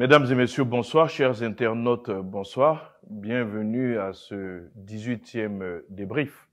Mesdames et messieurs, bonsoir, chers internautes, bonsoir. Bienvenue à ce 18e débrief.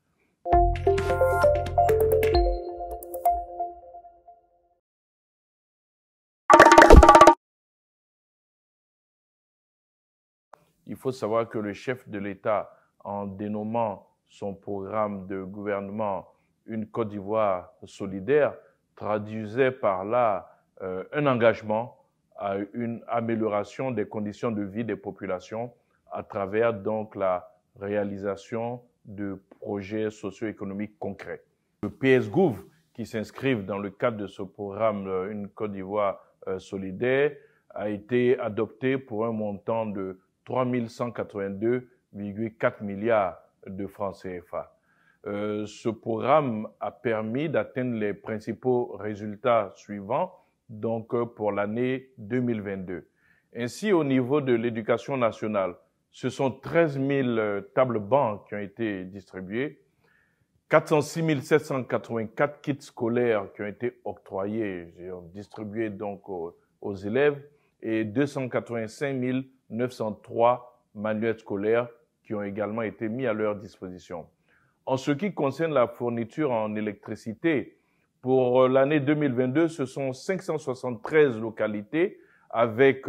Il faut savoir que le chef de l'État, en dénommant son programme de gouvernement Une Côte d'Ivoire solidaire, traduisait par là euh, un engagement à une amélioration des conditions de vie des populations à travers donc la réalisation de projets socio-économiques concrets. Le PSGouv, qui s'inscrive dans le cadre de ce programme euh, Une Côte d'Ivoire euh, solidaire, a été adopté pour un montant de 3182,4 milliards de francs CFA. Euh, ce programme a permis d'atteindre les principaux résultats suivants donc euh, pour l'année 2022. Ainsi, au niveau de l'éducation nationale, ce sont 13 000 euh, tables bancs qui ont été distribuées, 406 784 kits scolaires qui ont été octroyés, distribués donc aux, aux élèves, et 285 903 manuels scolaires qui ont également été mis à leur disposition. En ce qui concerne la fourniture en électricité, pour euh, l'année 2022, ce sont 573 localités avec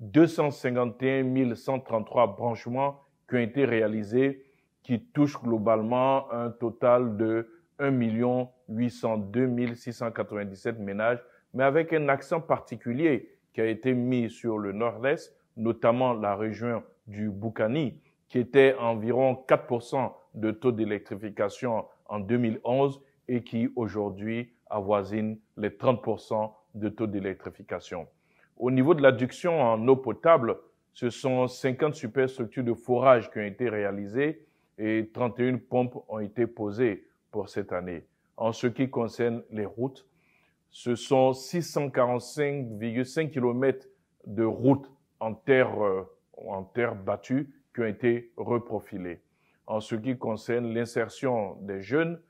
251 euh, 133 branchements qui ont été réalisés, qui touchent globalement un total de 1 802 697 ménages, mais avec un accent particulier qui a été mis sur le nord-est, notamment la région du Boukani, qui était environ 4% de taux d'électrification en 2011 et qui aujourd'hui avoisine les 30% de taux d'électrification. Au niveau de l'adduction en eau potable, ce sont 50 superstructures de forage qui ont été réalisées et 31 pompes ont été posées pour cette année. En ce qui concerne les routes, ce sont 645,5 km de routes en terre, euh, en terre battue qui ont été reprofilées. En ce qui concerne l'insertion des jeunes,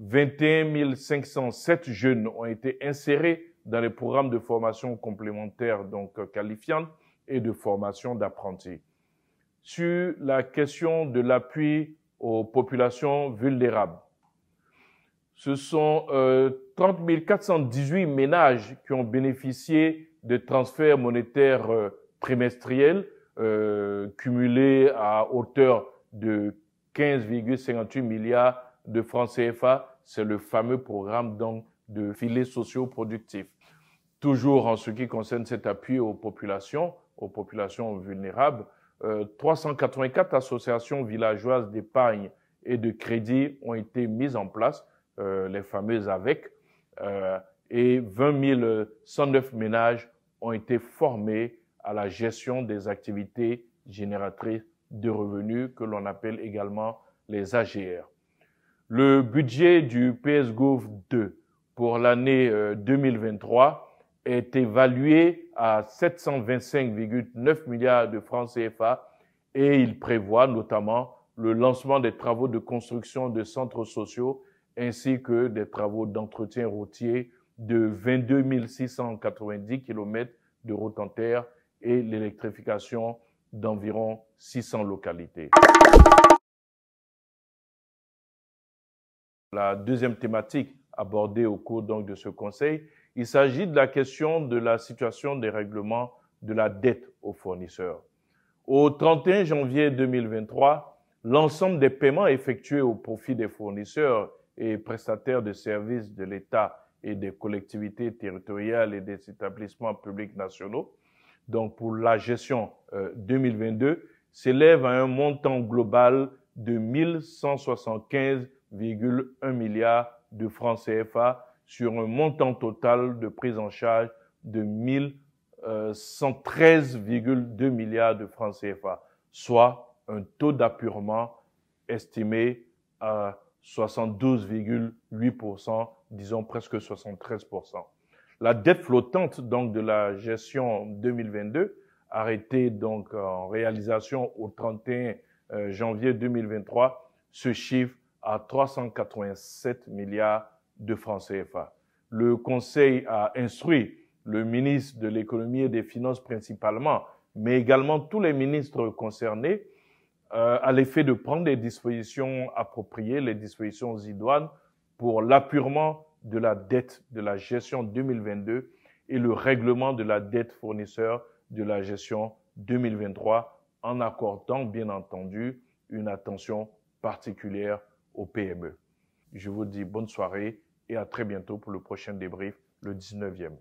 21 507 jeunes ont été insérés dans les programmes de formation complémentaire, donc euh, qualifiante, et de formation d'apprentis. Sur la question de l'appui aux populations vulnérables, ce sont 30 euh, 418 ménages qui ont bénéficié de transferts monétaires euh, trimestriels cumulés à hauteur de 15,58 milliards de francs CFA c'est le fameux programme donc, de filets sociaux productifs. Toujours en ce qui concerne cet appui aux populations, aux populations vulnérables, 384 euh, associations villageoises d'épargne et de crédit ont été mises en place, euh, les fameuses AVEC, euh, et 20 109 ménages ont été formés à la gestion des activités génératrices de revenus que l'on appelle également les AGR. Le budget du PSGOV 2 pour l'année 2023 euh, est évalué à 725,9 milliards de francs CFA et il prévoit notamment le lancement des travaux de construction de centres sociaux ainsi que des travaux d'entretien routier de 22 690 km de route en terre et l'électrification d'environ 600 localités. La deuxième thématique abordée au cours donc de ce Conseil, il s'agit de la question de la situation des règlements de la dette aux fournisseurs. Au 31 janvier 2023, l'ensemble des paiements effectués au profit des fournisseurs et prestataires de services de l'État et des collectivités territoriales et des établissements publics nationaux, donc pour la gestion 2022, euh, s'élève à un montant global de 1175 1 milliard de francs CFA sur un montant total de prise en charge de 113,2 euh, milliards de francs CFA, soit un taux d'appurement estimé à 72,8%, disons presque 73%. La dette flottante donc de la gestion 2022, arrêtée donc en réalisation au 31 euh, janvier 2023, Ce chiffre à 387 milliards de francs CFA. Le Conseil a instruit le ministre de l'économie et des finances principalement, mais également tous les ministres concernés, euh, à l'effet de prendre des dispositions appropriées, les dispositions idoines pour l'appurement de la dette de la gestion 2022 et le règlement de la dette fournisseur de la gestion 2023 en accordant bien entendu une attention particulière au PME. Je vous dis bonne soirée et à très bientôt pour le prochain débrief, le 19e.